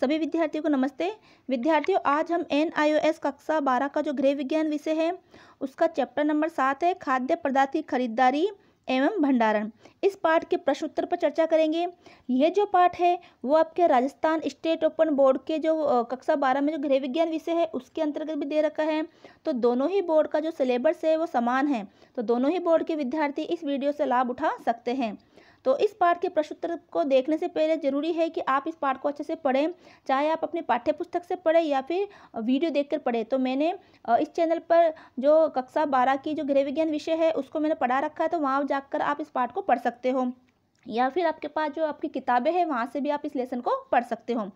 सभी विद्यार्थियों को नमस्ते विद्यार्थियों आज हम एन आई ओ एस कक्षा बारह का जो गृह विज्ञान विषय है उसका चैप्टर नंबर सात है खाद्य पदार्थ की खरीदारी एवं भंडारण इस पाठ के प्रश्न उत्तर पर चर्चा करेंगे यह जो पाठ है वो आपके राजस्थान स्टेट ओपन बोर्ड के जो कक्षा बारह में जो गृह विज्ञान विषय है उसके अंतर्गत भी दे रखा है तो दोनों ही बोर्ड का जो सिलेबस है वो समान है तो दोनों ही बोर्ड के विद्यार्थी इस वीडियो से लाभ उठा सकते हैं तो इस पाठ के प्रश्नोत्तर को देखने से पहले ज़रूरी है कि आप इस पाठ को अच्छे से पढ़ें चाहे आप अपने पाठ्य पुस्तक से पढ़ें या फिर वीडियो देख कर पढ़ें तो मैंने इस चैनल पर जो कक्षा बारह की जो गृह विज्ञान विषय है उसको मैंने पढ़ा रखा है तो वहाँ जाकर आप इस पाठ को पढ़ सकते हो या फिर आपके पास जो आपकी किताबें हैं वहाँ से भी आप इस लेसन को पढ़ सकते हो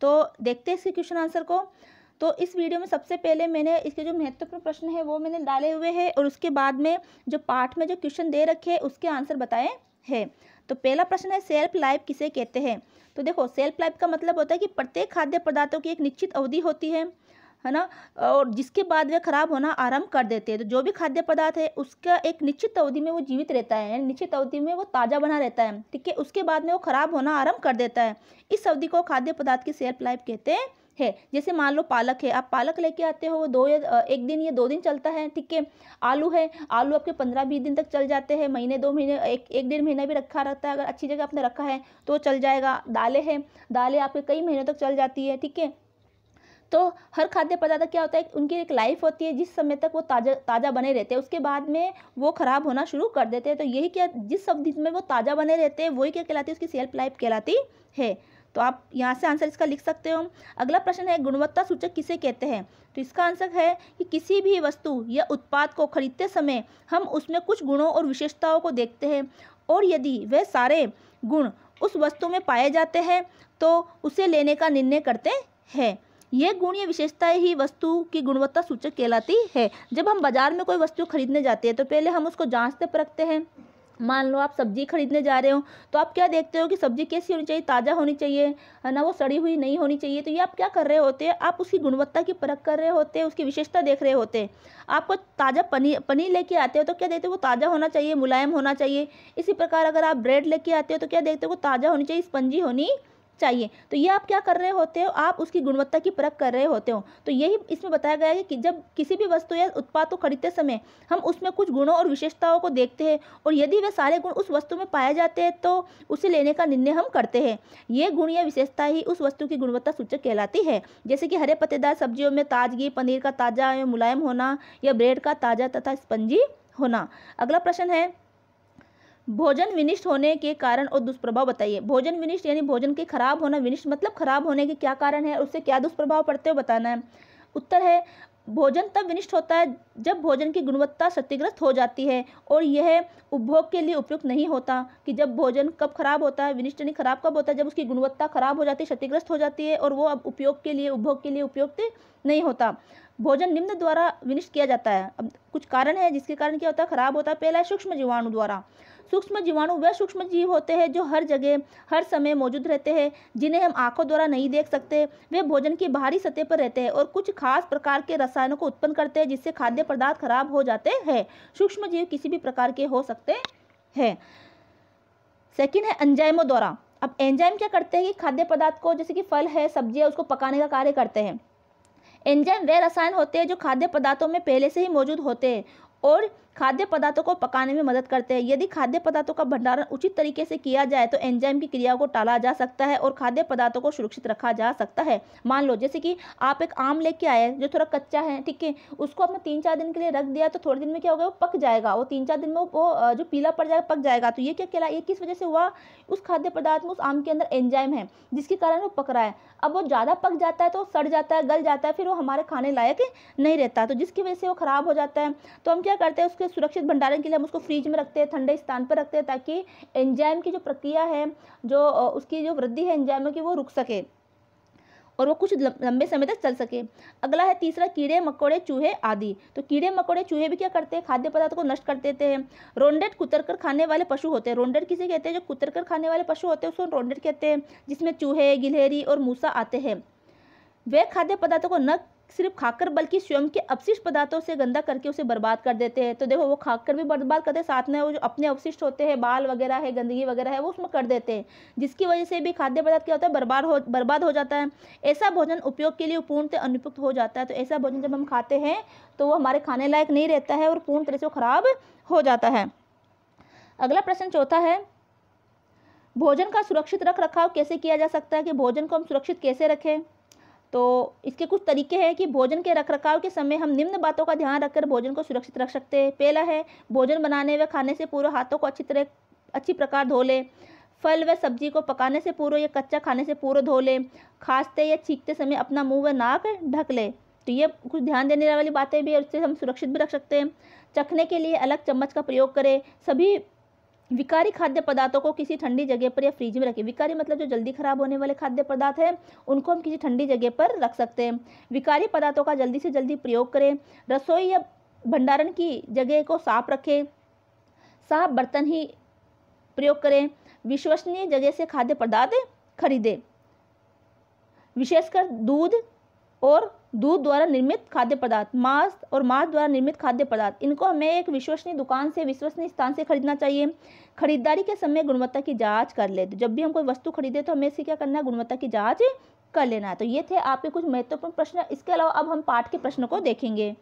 तो देखते हैं इसके क्वेश्चन आंसर को तो इस वीडियो में सबसे पहले मैंने इसके जो महत्वपूर्ण प्रश्न है वो मैंने डाले हुए हैं और उसके बाद में जो पाठ में जो क्वेश्चन दे रखे हैं उसके आंसर बताएं है तो पहला प्रश्न है सेल्फ लाइफ किसे कहते हैं तो देखो सेल्फ लाइफ का मतलब होता है कि प्रत्येक खाद्य पदार्थों की एक निश्चित अवधि होती है है ना और जिसके बाद वे खराब होना आरंभ कर देते हैं तो जो भी खाद्य पदार्थ है उसका एक निश्चित अवधि में वो जीवित रहता है निश्चित अवधि में वो ताज़ा बना रहता है ठीक है उसके बाद में वो खराब होना आरंभ कर देता है इस अवधि को खाद्य पदार्थ की सेल्फ लाइफ कहते हैं है जैसे मान लो पालक है आप पालक लेके आते हो वो दो या एक दिन या दो दिन चलता है ठीक है आलू है आलू आपके पंद्रह बीस दिन तक चल जाते हैं महीने दो महीने एक एक डेढ़ महीना भी रखा रहता है अगर अच्छी जगह आपने रखा है तो चल जाएगा दालें हैं दालें आपके कई महीनों तक चल जाती है ठीक है तो हर खाद्य पदार्थ क्या होता है उनकी एक लाइफ होती है जिस समय तक वो ताज़ा ताज़ा बने रहते हैं उसके बाद में वो ख़राब होना शुरू कर देते हैं तो यही क्या जिस अवधि में वो ताज़ा बने रहते हैं वही क्या कहलाती है उसकी सेल्फ लाइफ कहलाती है तो आप यहाँ से आंसर इसका लिख सकते हो अगला प्रश्न है गुणवत्ता सूचक किसे कहते हैं तो इसका आंसर है कि किसी भी वस्तु या उत्पाद को खरीदते समय हम उसमें कुछ गुणों और विशेषताओं को देखते हैं और यदि वह सारे गुण उस वस्तु में पाए जाते हैं तो उसे लेने का निर्णय करते हैं ये गुण या विशेषताएँ ही वस्तु की गुणवत्ता सूचक कहलाती है जब हम बाजार में कोई वस्तु खरीदने जाते हैं तो पहले हम उसको जांचते परखते हैं मान लो आप सब्जी खरीदने जा रहे हो तो आप क्या देखते हो कि सब्जी कैसी होनी चाहिए ताज़ा होनी चाहिए है ना वो सड़ी हुई नहीं होनी चाहिए तो ये आप क्या कर रहे होते हैं आप उसकी गुणवत्ता की परख कर रहे होते हैं उसकी विशेषता देख रहे होते हैं आपको ताज़ा पनीर पनीर लेके आते हो तो क्या देखते हो वो ताज़ा होना चाहिए मुलायम होना चाहिए इसी प्रकार अगर आप ब्रेड लेके आते हो तो क्या देखते हो वो ताज़ा होनी चाहिए स्पंजी होनी चाहिए तो ये आप क्या कर रहे होते हो आप उसकी गुणवत्ता की परख कर रहे होते हो तो यही इसमें बताया गया है कि जब किसी भी वस्तु या उत्पाद को खरीदते समय हम उसमें कुछ गुणों और विशेषताओं को देखते हैं और यदि वे सारे गुण उस वस्तु में पाए जाते हैं तो उसे लेने का निर्णय हम करते हैं ये गुण या विशेषता ही उस वस्तु की गुणवत्ता सूचक कहलाती है जैसे कि हरे पत्तेदार सब्जियों में ताजगी पनीर का ताज़ा या मुलायम होना या ब्रेड का ताज़ा तथा स्पंजी होना अगला प्रश्न है भोजन विनिष्ट होने के कारण और दुष्प्रभाव बताइए भोजन विनिष्ट यानी भोजन के खराब होना विनिष्ट मतलब खराब होने के क्या कारण है उससे क्या दुष्प्रभाव पड़ते हो बताना है उत्तर है भोजन तब विनिष्ट होता है जब भोजन की गुणवत्ता क्षतिग्रस्त हो जाती है और यह उपभोग के लिए उपयुक्त नहीं होता कि जब भोजन कब खराब होता है विनिष्ट नहीं खराब कब होता है जब उसकी गुणवत्ता खराब हो जाती है क्षतिग्रस्त हो जाती है और वो अब उपयोग के लिए उपभोग के लिए उपयुक्त नहीं होता भोजन निम्न द्वारा विनिष्ट किया जाता है अब कुछ कारण है जिसके कारण क्या होता है खराब होता है पहला सूक्ष्म जीवाणु द्वारा सूक्ष्म जीवाणु वह सूक्ष्म जीव होते हैं जो हर जगह हर समय मौजूद रहते हैं जिन्हें हम आंखों द्वारा नहीं देख सकते वे भोजन की बाहरी सतह पर रहते हैं और कुछ खास प्रकार के रसायनों को उत्पन्न करते हैं जिससे खाद्य पदार्थ खराब हो जाते हैं सूक्ष्म जीव किसी भी प्रकार के हो सकते हैं सेकेंड है एंजाइमों द्वारा अब एंजाइम क्या करते हैं कि खाद्य पदार्थ को जैसे कि फल है सब्जी है उसको पकाने का कार्य करते हैं एंजाइम वे रसायन होते हैं जो खाद्य पदार्थों में पहले से ही मौजूद होते हैं और खाद्य पदार्थों को पकाने में मदद करते हैं यदि खाद्य पदार्थों का भंडारण उचित तरीके से किया जाए तो एंजाइम की क्रिया को टाला जा सकता है और खाद्य पदार्थों को सुरक्षित रखा जा सकता है मान लो जैसे कि आप एक आम लेके आए जो थोड़ा कच्चा है ठीक है उसको आपने तीन चार दिन के लिए रख दिया तो थोड़े दिन में क्या हो गया वो पक जाएगा वो तीन चार दिन में वो जो पीला पड़ जाएगा पक जाएगा तो ये क्या कहला ये किस वजह से हुआ उस खाद्य पदार्थ में उस आम के अंदर एंजाइम है जिसके कारण वो पक रहा है अब वो ज़्यादा पक जाता है तो सड़ जाता है गल जाता है फिर वो हमारे खाने लायक नहीं रहता तो जिसकी वजह से वो ख़राब हो जाता है तो हम क्या करते हैं उसके उसके सुरक्षित भंडारण के लिए हम उसको फ्रिज में रखते हैं ठंडे स्थान पर रखते हैं ताकि एंजाइम की जो प्रक्रिया है जो उसकी जो वृद्धि है एंजाइमों की वो रुक सके और वो कुछ लंबे समय तक चल सके अगला है तीसरा कीड़े मकोड़े चूहे आदि तो कीड़े मकोड़े चूहे भी क्या करते हैं खाद्य पदार्थ को नष्ट कर देते हैं रोंडेट कुतर कर खाने वाले पशु होते हैं रोंडेट किसे कहते हैं जो कुतर कर खाने वाले पशु होते हैं उसको रोंडेट कहते हैं जिसमें चूहे गिलहरी और मूसा आते हैं वे खाद्य पदार्थों को न सिर्फ खाकर बल्कि स्वयं के अवशिष्ट पदार्थों से गंदा करके उसे बर्बाद कर देते हैं तो देखो वो खाकर भी बर्बाद करते हैं साथ में वो जो अपने अपशिष्ट होते हैं बाल वगैरह है गंदगी वगैरह है वो उसमें कर देते हैं जिसकी वजह से भी खाद्य पदार्थ क्या होता है बर्बाद हो बर्बाद हो जाता है ऐसा भोजन उपयोग के लिए पूर्णतः अनुपयुक्त हो जाता है तो ऐसा भोजन जब हम खाते हैं तो वो हमारे खाने लायक नहीं रहता है और पूर्ण तरह से खराब हो जाता है अगला प्रश्न चौथा है भोजन का सुरक्षित रख रखाव कैसे किया जा सकता है कि भोजन को हम सुरक्षित कैसे रखें तो इसके कुछ तरीके हैं कि भोजन के रखरखाव के समय हम निम्न बातों का ध्यान रखकर भोजन को सुरक्षित रख सकते हैं पहला है भोजन बनाने व खाने से पूर्व हाथों को अच्छी तरह अच्छी प्रकार धो लें फल व सब्जी को पकाने से पूर्व या कच्चा खाने से पूर्व धो लें खांसते या छींकते समय अपना मुंह व नाक ढक लें तो ये कुछ ध्यान देने वाली बातें भी और इससे हम सुरक्षित भी रख सकते हैं चखने के लिए अलग चम्मच का प्रयोग करें सभी विकारी खाद्य पदार्थों को किसी ठंडी जगह पर या फ्रिज में रखें विकारी मतलब जो जल्दी खराब होने वाले खाद्य पदार्थ हैं उनको हम किसी ठंडी जगह पर रख सकते हैं विकारी पदार्थों का जल्दी से जल्दी प्रयोग करें रसोई या भंडारण की जगह को साफ रखें साफ बर्तन ही प्रयोग करें विश्वसनीय जगह से खाद्य पदार्थ खरीदें विशेषकर दूध और दूध द्वारा निर्मित खाद्य पदार्थ मांस और मांस द्वारा निर्मित खाद्य पदार्थ इनको हमें एक विश्वसनीय दुकान से विश्वसनीय स्थान से खरीदना चाहिए खरीदारी के समय गुणवत्ता की जांच कर ले जब भी हम कोई वस्तु खरीदे तो हमें इसे क्या करना है गुणवत्ता की जाँच कर लेना है तो ये थे आपके कुछ महत्वपूर्ण प्रश्न इसके अलावा अब हम पाठ के प्रश्नों को देखेंगे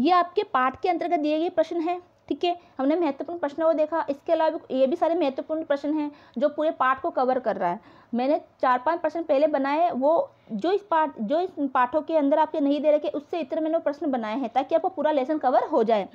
ये आपके पाठ के अंतर्गत दिए गए प्रश्न हैं ठीक है हमने महत्वपूर्ण प्रश्न वो देखा इसके अलावा ये भी सारे महत्वपूर्ण प्रश्न हैं जो पूरे पाठ को कवर कर रहा है मैंने चार पांच प्रश्न पहले बनाए वो जो इस पाठ जो इस पाठों के अंदर आपके नहीं दे रखे उससे इतने मैंने प्रश्न बनाए हैं ताकि आपको पूरा लेसन कवर हो जाए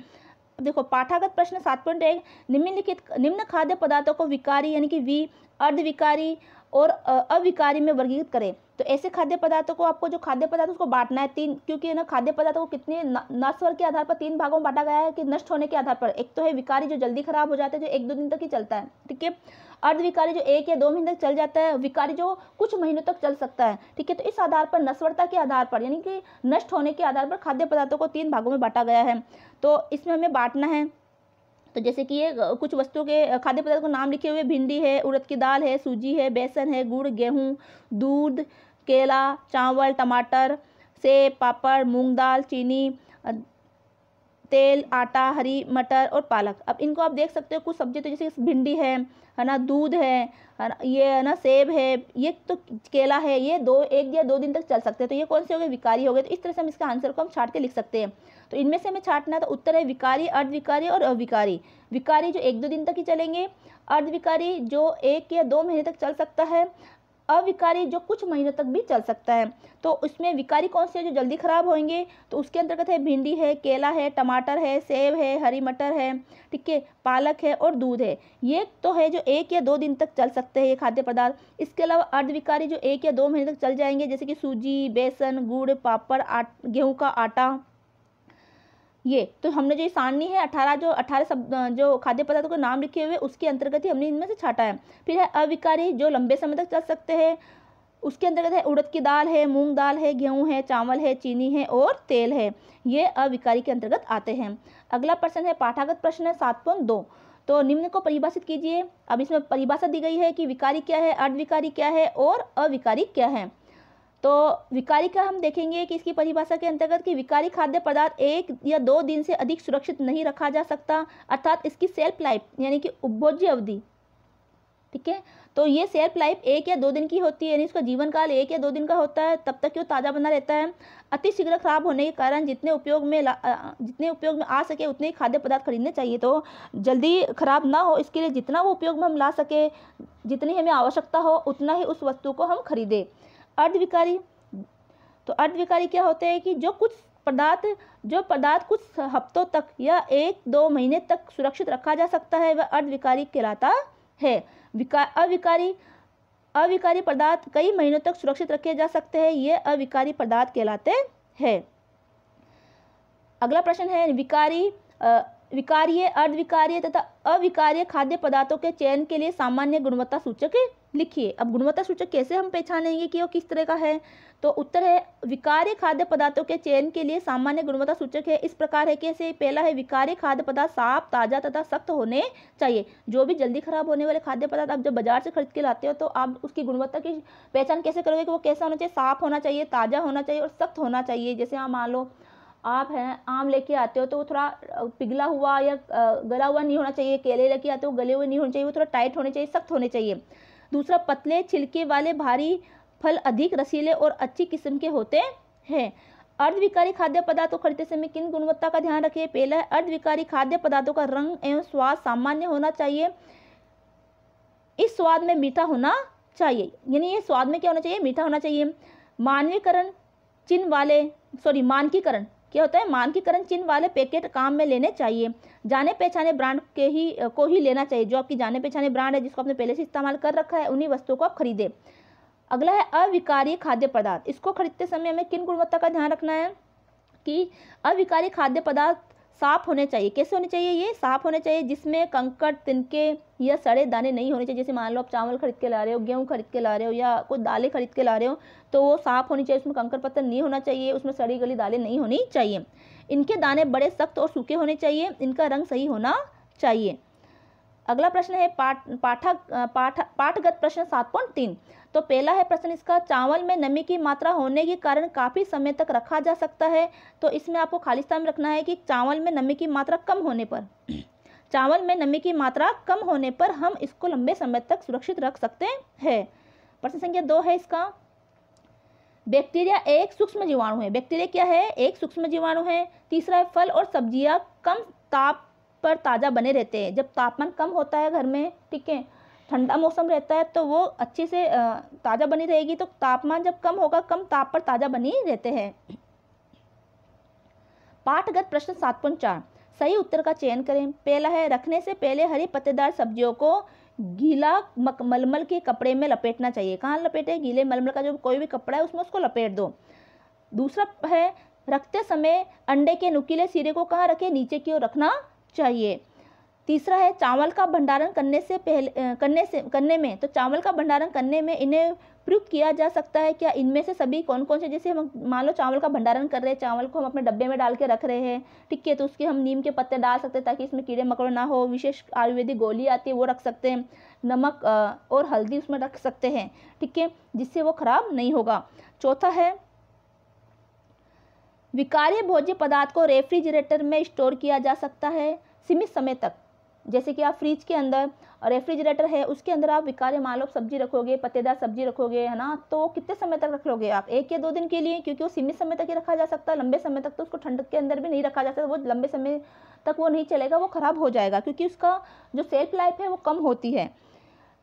देखो पाठागत प्रश्न सात पॉइंट एक निम्नलिखित निम्न खाद्य पदार्थों को विकारी यानी कि वी अर्धविकारी और अविकारी में वर्गीकृत करें तो ऐसे खाद्य पदार्थों को आपको जो खाद्य पदार्थ उसको बांटना है तीन क्योंकि ना खाद्य पदार्थों को कितने नस्वर के आधार पर तीन भागों में बांटा गया है कि नष्ट होने के आधार पर एक तो है विकारी जो जल्दी खराब हो जाता है जो एक दो दिन तक ही चलता है ठीक है अर्धविकारी जो एक या दो महीने तक चल जाता है विकारी जो कुछ महीनों तक चल सकता है ठीक है तो इस आधार पर नस्वरता के आधार पर यानी कि नष्ट होने के आधार पर खाद्य पदार्थों को तीन भागों में बांटा गया है तो इसमें हमें बांटना है तो जैसे कि ये कुछ वस्तुओं के खाद्य पदार्थ को नाम लिखे हुए भिंडी है उड़द की दाल है सूजी है बेसन है गुड़ गेहूँ दूध केला चावल टमाटर सेब पापड़ मूंग दाल चीनी तेल आटा हरी मटर और पालक अब इनको आप देख सकते हो कुछ सब्जी तो जैसे भिंडी है है ना दूध है ये है ना सेब है ये तो केला है ये दो एक या दो दिन तक चल सकते हैं तो ये कौन से हो गए विकारी हो गए तो इस तरह से हम इसका आंसर को हम छाट के लिख सकते हैं तो इनमें से हमें छाटना तो उत्तर है विकारी अर्धविकारी और अविकारी विकारी जो एक दो दिन तक ही चलेंगे अर्धविकारी जो एक या दो महीने तक चल सकता है अविकारी जो कुछ महीनों तक भी चल सकता है तो उसमें विकारी कौन से हैं जो जल्दी ख़राब होंगे तो उसके अंतर्गत है भिंडी है केला है टमाटर है सेब है हरी मटर है ठीक है पालक है और दूध है ये तो है जो एक या दो दिन तक चल सकते हैं ये खाद्य पदार्थ इसके अलावा अर्धविकारी जो एक या दो महीने तक चल जाएंगे जैसे कि सूजी बेसन गुड़ पापड़ आट गेहूँ का आटा ये तो हमने जो सारणी है अठारह जो अठारह सब जो खाद्य पदार्थों के नाम लिखे हुए उसके अंतर्गत ही हमने इनमें से छाटा है फिर है अविकारी जो लंबे समय तक चल सकते हैं उसके अंतर्गत है उड़द की दाल है मूंग दाल है गेहूं है चावल है चीनी है और तेल है ये अविकारी के अंतर्गत आते हैं अगला प्रश्न है पाठागत प्रश्न है सात पॉइंट दो तो निम्न को परिभाषित कीजिए अब इसमें परिभाषा दी गई है कि विकारी क्या है अर्धविकारी क्या है और अविकारी क्या है तो विकारी का हम देखेंगे कि इसकी परिभाषा के अंतर्गत कि विकारी खाद्य पदार्थ एक या दो दिन से अधिक सुरक्षित नहीं रखा जा सकता अर्थात इसकी सेल्फ लाइफ यानी कि उपभोज्य अवधि ठीक है तो ये सेल्फ लाइफ एक या दो दिन की होती है यानी इसका जीवन काल एक या दो दिन का होता है तब तक वो ताज़ा बना रहता है अति शीघ्र खराब होने के कारण जितने उपयोग में जितने उपयोग में आ सके उतने ही खाद्य पदार्थ खरीदने चाहिए तो जल्दी खराब ना हो इसके लिए जितना वो उपयोग में हम ला सके जितनी हमें आवश्यकता हो उतना ही उस वस्तु को हम खरीदें अर्धविकारी तो अर्धविकारी क्या होते हैं कि जो कुछ पदार्थ जो पदार्थ कुछ हफ्तों तक या एक दो महीने तक सुरक्षित रखा जा सकता है वह अर्धविकारी कहलाता है विकार अविकारी अविकारी पदार्थ कई महीनों तक सुरक्षित रखे जा सकते हैं ये अविकारी पदार्थ कहलाते हैं अगला प्रश्न है विकारी विकारीय अर्धविकार्य तथा अविकारीय खाद्य पदार्थों के चयन के लिए सामान्य गुणवत्ता सूचक लिखिए अब गुणवत्ता सूचक कैसे हम पहचानेंगे कि वो किस तरह का है तो उत्तर है विकारी खाद्य पदार्थों के चयन के लिए सामान्य गुणवत्ता सूचक है इस प्रकार है कैसे पहला है विकारी खाद्य पदार्थ साफ ताज़ा तथा सख्त होने चाहिए जो भी जल्दी खराब होने वाले खाद्य पदार्थ आप जब बाजार से खरीद के लाते हो तो आप उसकी गुणवत्ता की पहचान कैसे करोगे कि वो कैसा होना चाहिए साफ होना चाहिए ताज़ा होना चाहिए और सख्त होना चाहिए जैसे आप मान लो आप हैं आम लेके आते हो तो वो थोड़ा पिघला हुआ या गला हुआ नहीं होना चाहिए केले लेके आते हो गले हुए नहीं होने चाहिए वो थोड़ा टाइट होने चाहिए सख्त होने चाहिए दूसरा पतले छिलके वाले भारी फल अधिक रसीले और अच्छी किस्म के होते हैं अर्धविकारी खाद्य पदार्थों खरीदते समय किन गुणवत्ता का ध्यान रखिए पहला है अर्धविकारी खाद्य पदार्थों का रंग एवं स्वाद सामान्य होना चाहिए इस स्वाद में मीठा होना चाहिए यानी ये स्वाद में क्या होना चाहिए मीठा होना चाहिए मानवीकरण चिन्ह वाले सॉरी मानकीकरण क्या होता है मानकीकरण चिन्ह वाले पैकेट काम में लेने चाहिए जाने पहचाने ब्रांड के ही को ही लेना चाहिए जो आपकी जाने पहचाने ब्रांड है जिसको आपने पहले से इस्तेमाल कर रखा है उन्हीं वस्तुओं को आप खरीदें अगला है अविकारी खाद्य पदार्थ इसको खरीदते समय हमें किन गुणवत्ता का ध्यान रखना है कि अविकारी खाद्य पदार्थ साफ होने चाहिए कैसे होने चाहिए ये साफ होने चाहिए जिसमें कंकड़ तिनके या सड़े दाने नहीं होने चाहिए जैसे मान लो आप चावल खरीद के ला रहे हो गेहूँ खरीद के ला रहे हो या कोई दालें खरीद के ला रहे हो तो वो साफ़ होनी चाहिए उसमें कंकड़ पत्थर नहीं होना चाहिए उसमें सड़ी गली दालें नहीं होनी चाहिए इनके दाने बड़े सख्त और सूखे होने चाहिए इनका रंग सही होना चाहिए अगला प्रश्न है पाठ पाठक पाठ पाठगत प्रश्न सात पॉइंट तीन तो पहला है प्रश्न इसका चावल में नमी की मात्रा होने के कारण काफ़ी समय तक रखा जा सकता है तो इसमें आपको खाली स्थान रखना है कि चावल में नमी की मात्रा कम होने पर चावल में नमी की मात्रा कम होने पर हम इसको लंबे समय तक सुरक्षित रख सकते हैं प्रश्न संख्या दो है इसका बैक्टीरिया एक सूक्ष्म जीवाणु है बैक्टीरिया क्या है एक सूक्ष्म जीवाणु है तीसरा है फल और सब्जियां कम ताप पर ताज़ा बने रहते हैं जब तापमान कम होता है घर में ठीक है ठंडा मौसम रहता है तो वो अच्छे से ताज़ा बनी रहेगी तो तापमान जब कम होगा कम ताप पर ताज़ा बनी रहते हैं पाठगत प्रश्न सात पॉइंट चार सही उत्तर का चयन करें पहला है रखने से पहले हरी पत्तेदार सब्जियों को गीला मलमल के कपड़े में लपेटना चाहिए कहाँ लपेटे गीले मलमल का जो कोई भी कपड़ा है उसमें उसको लपेट दो दूसरा है रखते समय अंडे के नुकीले सिरे को कहाँ रखें नीचे की ओर रखना चाहिए तीसरा है चावल का भंडारण करने से पहले करने से करने में तो चावल का भंडारण करने में इन्हें प्रयुक्त किया जा सकता है क्या इनमें से सभी कौन कौन से जैसे हम मान लो चावल का भंडारण कर रहे हैं चावल को हम अपने डब्बे में डाल के रख रहे हैं ठीक है तो उसके हम नीम के पत्ते डाल सकते हैं ताकि इसमें कीड़े मकड़ो ना हो विशेष आयुर्वेदिक गोली आती है वो रख सकते हैं नमक और हल्दी उसमें रख सकते हैं ठीक है जिससे वो ख़राब नहीं होगा चौथा है विकारी भोज्य पदार्थ को रेफ्रिजरेटर में स्टोर किया जा सकता है सीमित समय तक जैसे कि आप फ्रिज के अंदर रेफ्रिजरेटर है उसके अंदर आप विकारी मान लो सब्जी रखोगे पत्तेदार सब्जी रखोगे है ना तो कितने समय तक रख लोगे आप एक या दो दिन के लिए क्योंकि वो सीमित समय तक ही रखा जा सकता है लंबे समय तक तो उसको ठंड के अंदर भी नहीं रखा जा सकता वो लंबे समय तक वो नहीं चलेगा वो ख़राब हो जाएगा क्योंकि उसका जो सेल्फ लाइफ है वो कम होती है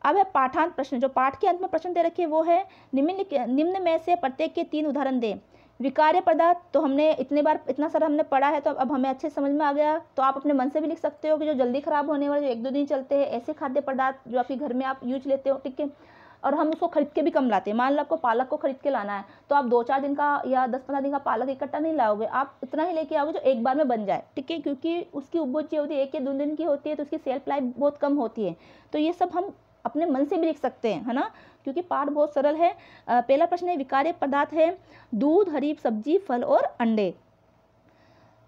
अब है पाठांत प्रश्न जो पाठ के अंत में प्रश्न दे रखे वो है निम्न निम्न में से प्रत्येक के तीन उदाहरण दें विकार्य पदार्थ तो हमने इतने बार इतना सारा हमने पढ़ा है तो अब हमें अच्छे समझ में आ गया तो आप अपने मन से भी लिख सकते हो कि जो जल्दी ख़राब होने वाले जो एक दो दिन चलते हैं ऐसे खाद्य पदार्थ जो आपके घर में आप यूज लेते हो ठीक है और हम उसको खरीद के भी कम लाते हैं मान लो आपको पालक को खरीद के लाना है तो आप दो चार दिन का या दस पंद्रह दिन का पालक इकट्ठा नहीं लाओगे आप इतना ही लेके आओगे जो एक बार में बन जाए ठीक है क्योंकि उसकी उपज जो होती है एक या दो दिन की होती है तो उसकी सेल्फ लाइफ बहुत कम होती है तो ये सब हम अपने मन से भी लिख सकते हैं है ना क्योंकि पाठ बहुत सरल है पहला प्रश्न है विकार्य पदार्थ है दूध हरी सब्जी फल और अंडे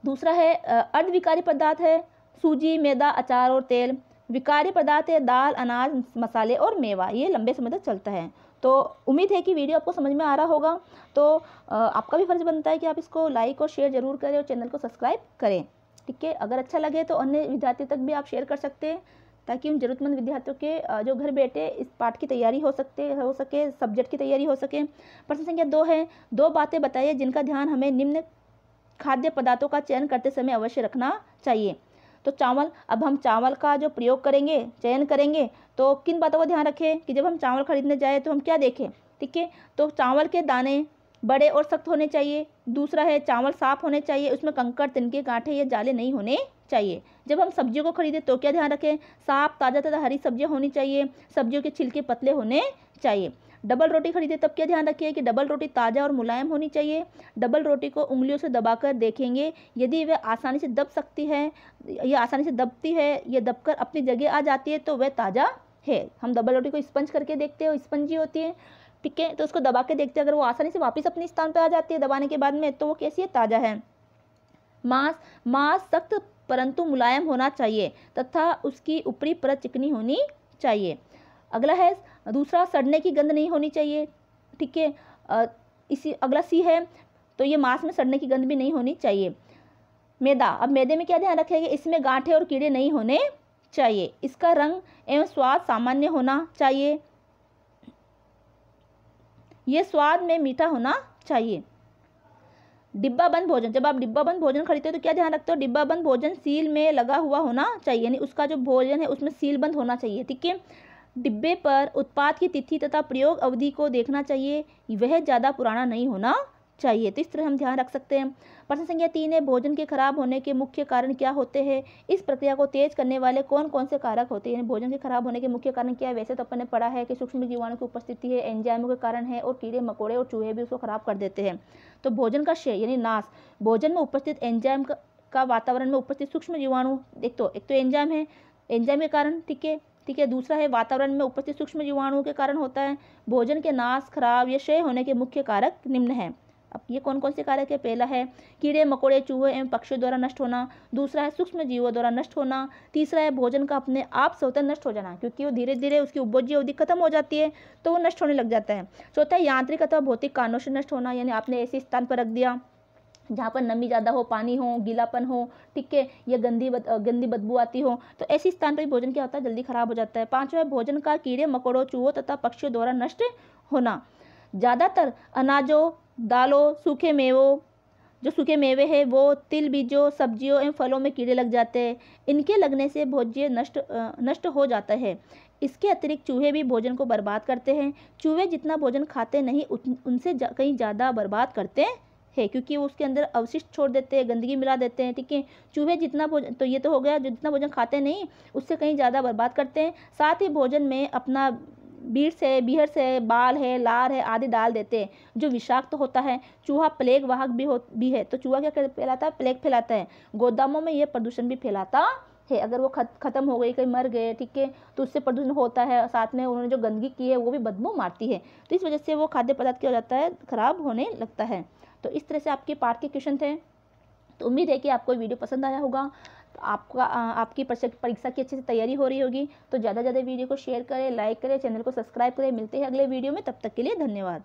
दूसरा है अर्धविकारी पदार्थ है सूजी मैदा अचार और तेल विकारी पदार्थ है दाल अनाज मसाले और मेवा ये लंबे समय तक चलता है तो उम्मीद है कि वीडियो आपको समझ में आ रहा होगा तो आपका भी फर्ज बनता है कि आप इसको लाइक और शेयर जरूर करें और चैनल को सब्सक्राइब करें ठीक है अगर अच्छा लगे तो अन्य विद्यार्थी तक भी आप शेयर कर सकते हैं ताकि उन ज़रूरतमंद विद्यार्थियों के जो घर बैठे इस पाठ की तैयारी हो सकते हो सके सब्जेक्ट की तैयारी हो सके प्रश्न संख्या दो है दो बातें बताइए जिनका ध्यान हमें निम्न खाद्य पदार्थों का चयन करते समय अवश्य रखना चाहिए तो चावल अब हम चावल का जो प्रयोग करेंगे चयन करेंगे तो किन बातों का ध्यान रखें कि जब हम चावल खरीदने जाए तो हम क्या देखें ठीक है तो चावल के दाने बड़े और सख्त होने चाहिए दूसरा है चावल साफ होने चाहिए उसमें कंकड़ तिनके गांठे या जाले नहीं होने चाहिए जब हम सब्जियों को खरीदें तो क्या ध्यान रखें साफ ताज़ा तथा हरी सब्ज़ियाँ होनी चाहिए सब्जियों के छिलके पतले होने चाहिए डबल रोटी खरीदे तब क्या ध्यान रखिए कि डबल रोटी ताज़ा और मुलायम होनी चाहिए डबल रोटी को उंगलियों से दबाकर देखेंगे यदि वह आसानी से दब सकती है या आसानी से दबती है या दबकर अपनी जगह आ जाती है तो वह ताज़ा है हम डबल रोटी को स्पंज करके देखते हैं स्पंजी होती है ठीक है तो उसको दबा के देखते हैं अगर वो आसानी से वापस अपने स्थान पर आ जाती है दबाने के बाद में तो वो कैसी है ताज़ा है मांस मांस सख्त परंतु मुलायम होना चाहिए तथा उसकी ऊपरी परत चिकनी होनी चाहिए अगला है दूसरा सड़ने की गंध नहीं होनी चाहिए ठीक है इसी अगला सी है तो ये मांस में सड़ने की गंध भी नहीं होनी चाहिए मैदा अब मैदे में क्या ध्यान रखेंगे इसमें गांठे और कीड़े नहीं होने चाहिए इसका रंग एवं स्वाद सामान्य होना चाहिए ये स्वाद में मीठा होना चाहिए डिब्बा बंद भोजन जब आप डिब्बा बंद भोजन खरीदते हो तो क्या ध्यान रखते हो डिब्बा बंद भोजन सील में लगा हुआ होना चाहिए यानी उसका जो भोजन है उसमें सील बंद होना चाहिए ठीक है डिब्बे पर उत्पाद की तिथि तथा प्रयोग अवधि को देखना चाहिए वह ज़्यादा पुराना नहीं होना चाहिए तो इस तरह हम ध्यान रख सकते हैं प्रश्न संख्या तीन है भोजन के खराब होने के मुख्य कारण क्या होते हैं इस प्रक्रिया को तेज करने वाले कौन कौन से कारक होते हैं भोजन के खराब होने के मुख्य कारण क्या है वैसे तो अपन ने पढ़ा है कि सूक्ष्म जीवाणु की उपस्थिति है एंजाइमों के कारण है और कीड़े मकोड़े और चूहे भी उसको खराब कर देते हैं तो भोजन का क्षय यानी नाश भोजन में उपस्थित एंजाइम का वातावरण में उपस्थित सूक्ष्म जीवाणु एक तो एक तो एंजाइम है एंजाइम के कारण ठीक है ठीक है दूसरा है वातावरण में उपस्थित सूक्ष्म जीवाणुओं के कारण होता है भोजन के नाश खराब या क्षय होने के मुख्य कारक निम्न हैं अब ये कौन कौन से कारक है पहला है कीड़े मकोड़े चूहे एवं पक्षियों द्वारा नष्ट होना दूसरा है सूक्ष्म जीवों द्वारा नष्ट होना तीसरा है भोजन का अपने आप स्वतः नष्ट हो जाना क्योंकि वो धीरे धीरे उसकी उपभोज्य अवधि खत्म हो जाती है तो वो नष्ट होने लग जाता है चौथा है यांत्रिक अथवा भौतिक कारणों से नष्ट होना यानी आपने ऐसे स्थान पर रख दिया जहाँ पर नमी ज़्यादा हो पानी हो गीलापन हो ठीक है या गंदी बद, गंदी बदबू आती हो तो ऐसे स्थान पर भोजन क्या होता है जल्दी खराब हो जाता है पाँचवा है भोजन का कीड़े मकोड़ों चूहों तथा पक्षियों द्वारा नष्ट होना ज़्यादातर अनाजों दालों सूखे मेवों जो सूखे मेवे हैं वो तिल बीजों सब्जियों एवं फलों में कीड़े लग जाते हैं इनके लगने से भोज्य नष्ट नष्ट हो जाता है इसके अतिरिक्त चूहे भी भोजन को बर्बाद करते हैं चूहे जितना भोजन खाते नहीं उनसे जा, कहीं ज़्यादा बर्बाद करते हैं क्योंकि वो उसके अंदर अवशिष्ट छोड़ देते हैं गंदगी मिला देते हैं ठीक है चूहे जितना भोजन तो ये तो हो गया जो जितना भोजन खाते नहीं उससे कहीं ज़्यादा बर्बाद करते हैं साथ ही भोजन में अपना बीट्स है बीहर्स है बाल है लार है आदि डाल देते हैं जो विषाक्त तो होता है चूहा प्लेग वाहक भी हो भी है तो चूहा क्या फैलाता है प्लेग फैलाता है गोदामों में यह प्रदूषण भी फैलाता है अगर वो खत ख़त्म हो गई कहीं मर गए ठीक है तो उससे प्रदूषण होता है साथ में उन्होंने जो गंदगी की है वो भी बदबू मारती है तो इस वजह से वो खाद्य पदार्थ क्या हो जाता है ख़राब होने लगता है तो इस तरह से आपके पार्ट के क्वेश्चन थे तो उम्मीद है कि आपको वीडियो पसंद आया होगा आपका आपकी परीक्षा की अच्छे से तैयारी हो रही होगी तो ज़्यादा से ज़्यादा वीडियो को शेयर करें लाइक करें चैनल को सब्सक्राइब करें मिलते हैं अगले वीडियो में तब तक के लिए धन्यवाद